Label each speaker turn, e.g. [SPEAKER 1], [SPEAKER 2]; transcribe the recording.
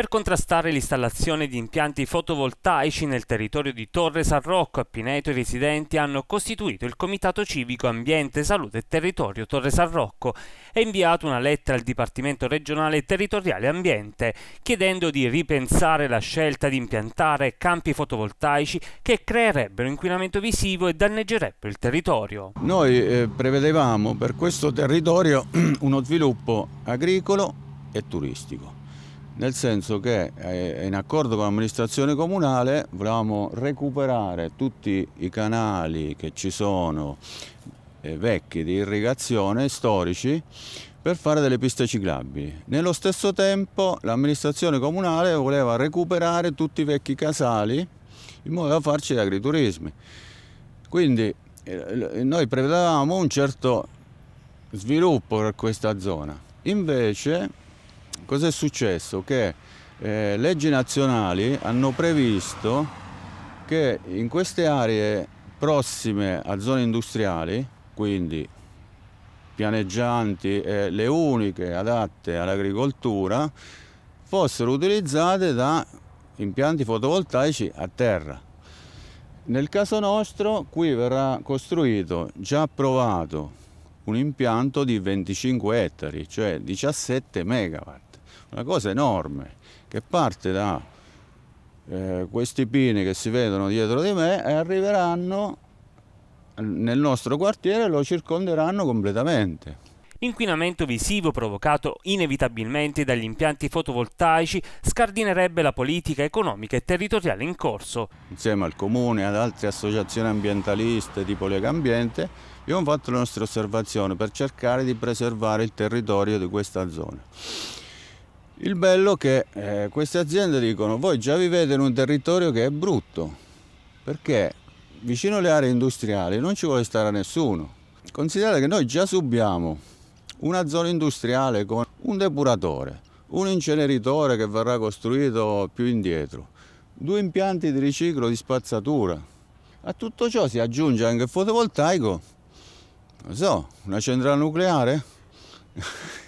[SPEAKER 1] per contrastare l'installazione di impianti fotovoltaici nel territorio di Torre San Rocco a Pineto i residenti hanno costituito il Comitato Civico Ambiente, Salute e Territorio Torre San Rocco e inviato una lettera al Dipartimento Regionale Territoriale Ambiente chiedendo di ripensare la scelta di impiantare campi fotovoltaici che creerebbero inquinamento visivo e danneggerebbero il territorio.
[SPEAKER 2] Noi eh, prevedevamo per questo territorio uno sviluppo agricolo e turistico nel senso che eh, in accordo con l'amministrazione comunale volevamo recuperare tutti i canali che ci sono eh, vecchi di irrigazione, storici, per fare delle piste ciclabili. Nello stesso tempo l'amministrazione comunale voleva recuperare tutti i vecchi casali in modo da farci gli agriturismi. Quindi eh, noi prevedevamo un certo sviluppo per questa zona. Invece Cos'è successo? Che eh, leggi nazionali hanno previsto che in queste aree prossime a zone industriali, quindi pianeggianti, eh, le uniche adatte all'agricoltura, fossero utilizzate da impianti fotovoltaici a terra. Nel caso nostro qui verrà costruito, già approvato, un impianto di 25 ettari, cioè 17 megawatt una cosa enorme che parte da eh, questi pini che si vedono dietro di me e arriveranno nel nostro quartiere e lo circonderanno completamente.
[SPEAKER 1] Inquinamento visivo provocato inevitabilmente dagli impianti fotovoltaici scardinerebbe la politica economica e territoriale in corso.
[SPEAKER 2] Insieme al Comune e ad altre associazioni ambientaliste tipo Lega Ambiente abbiamo fatto le nostre osservazioni per cercare di preservare il territorio di questa zona. Il bello è che eh, queste aziende dicono voi già vivete in un territorio che è brutto, perché vicino alle aree industriali non ci vuole stare nessuno. Considerate che noi già subiamo una zona industriale con un depuratore, un inceneritore che verrà costruito più indietro, due impianti di riciclo di spazzatura. A tutto ciò si aggiunge anche il fotovoltaico, non so, una centrale nucleare?